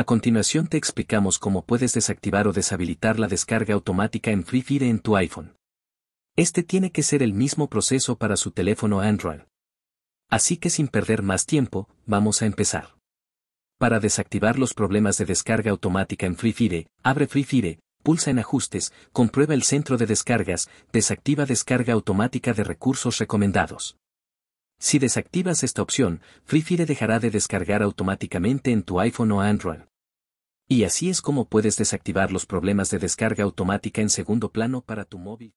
A continuación te explicamos cómo puedes desactivar o deshabilitar la descarga automática en Free Fire en tu iPhone. Este tiene que ser el mismo proceso para su teléfono Android. Así que sin perder más tiempo, vamos a empezar. Para desactivar los problemas de descarga automática en Free abre Free Fire, pulsa en Ajustes, comprueba el centro de descargas, desactiva descarga automática de recursos recomendados. Si desactivas esta opción, Free Fire dejará de descargar automáticamente en tu iPhone o Android. Y así es como puedes desactivar los problemas de descarga automática en segundo plano para tu móvil.